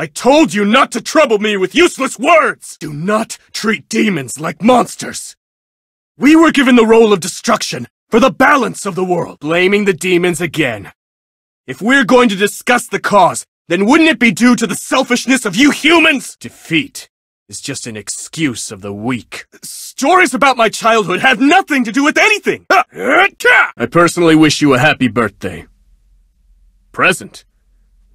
I told you not to trouble me with useless words! Do not treat demons like monsters! We were given the role of destruction for the balance of the world. Blaming the demons again. If we're going to discuss the cause, then wouldn't it be due to the selfishness of you humans? Defeat is just an excuse of the weak. Stories about my childhood have nothing to do with anything! I personally wish you a happy birthday. Present.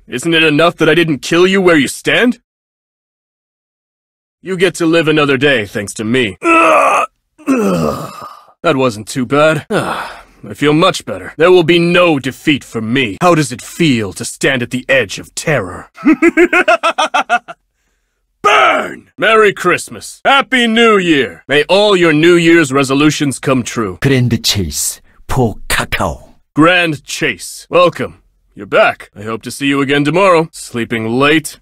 Isn't it enough that I didn't kill you where you stand? You get to live another day thanks to me. that wasn't too bad. I feel much better. There will be no defeat for me. How does it feel to stand at the edge of terror? Burn! Merry Christmas. Happy New Year. May all your New Year's resolutions come true. Grand Chase, poor Kakao. Grand Chase, welcome. You're back. I hope to see you again tomorrow. Sleeping late?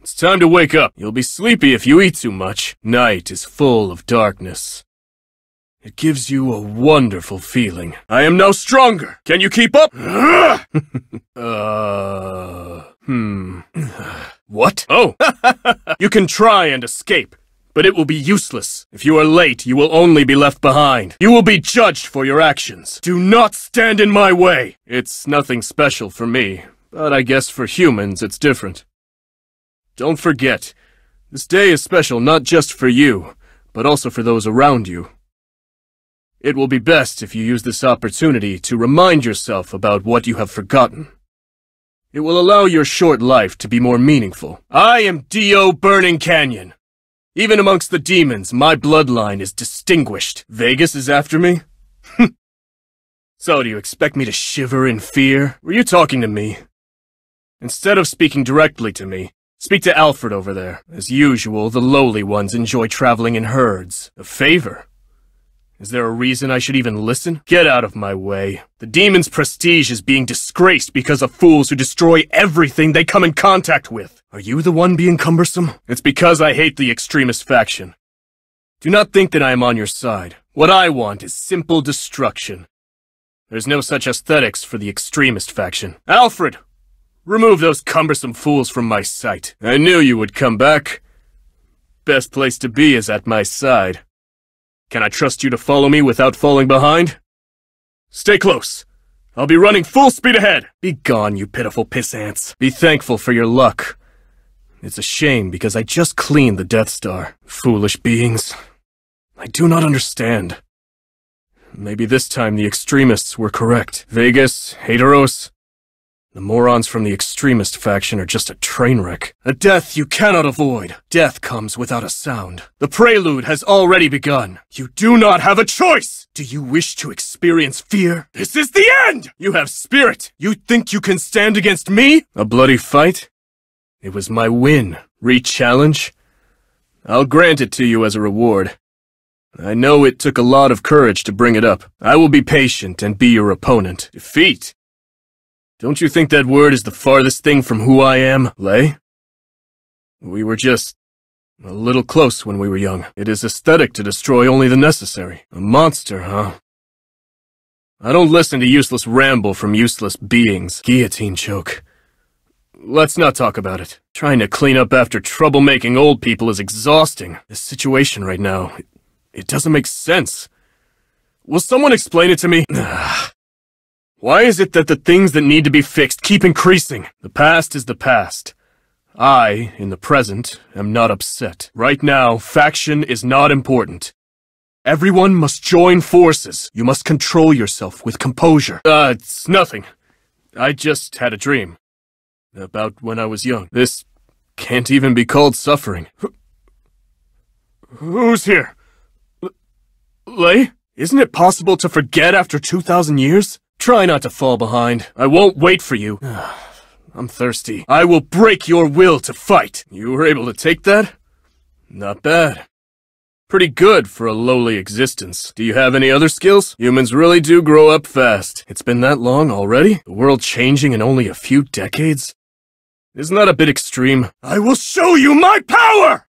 It's time to wake up. You'll be sleepy if you eat too much. Night is full of darkness. It gives you a wonderful feeling. I am now stronger. Can you keep up? uh, hmm. what? Oh, you can try and escape but it will be useless. If you are late, you will only be left behind. You will be judged for your actions. Do not stand in my way! It's nothing special for me, but I guess for humans it's different. Don't forget, this day is special not just for you, but also for those around you. It will be best if you use this opportunity to remind yourself about what you have forgotten. It will allow your short life to be more meaningful. I am Dio Burning Canyon. Even amongst the demons, my bloodline is distinguished. Vegas is after me? so do you expect me to shiver in fear? Were you talking to me? Instead of speaking directly to me, speak to Alfred over there. As usual, the lowly ones enjoy traveling in herds. A favor. Is there a reason I should even listen? Get out of my way. The demon's prestige is being disgraced because of fools who destroy everything they come in contact with. Are you the one being cumbersome? It's because I hate the extremist faction. Do not think that I am on your side. What I want is simple destruction. There's no such aesthetics for the extremist faction. Alfred! Remove those cumbersome fools from my sight. I knew you would come back. Best place to be is at my side. Can I trust you to follow me without falling behind? Stay close. I'll be running full speed ahead. Be gone, you pitiful pissants. Be thankful for your luck. It's a shame because I just cleaned the Death Star. Foolish beings. I do not understand. Maybe this time the extremists were correct. Vegas, Hateros, the morons from the extremist faction are just a train wreck. A death you cannot avoid. Death comes without a sound. The prelude has already begun. You do not have a choice! Do you wish to experience fear? This is the end! You have spirit! You think you can stand against me? A bloody fight? It was my win. Re-challenge? I'll grant it to you as a reward. I know it took a lot of courage to bring it up. I will be patient and be your opponent. Defeat don't you think that word is the farthest thing from who I am, Lay? We were just a little close when we were young. It is aesthetic to destroy only the necessary. A monster, huh? I don't listen to useless ramble from useless beings. Guillotine choke. Let's not talk about it. Trying to clean up after troublemaking old people is exhausting. This situation right now, it, it doesn't make sense. Will someone explain it to me? Why is it that the things that need to be fixed keep increasing? The past is the past. I, in the present, am not upset. Right now, faction is not important. Everyone must join forces. You must control yourself with composure. Uh, it's nothing. I just had a dream. About when I was young. This can't even be called suffering. Who's here? L Lei? Isn't it possible to forget after 2,000 years? Try not to fall behind. I won't wait for you. I'm thirsty. I will break your will to fight. You were able to take that? Not bad. Pretty good for a lowly existence. Do you have any other skills? Humans really do grow up fast. It's been that long already? The world changing in only a few decades? Isn't that a bit extreme? I will show you my power!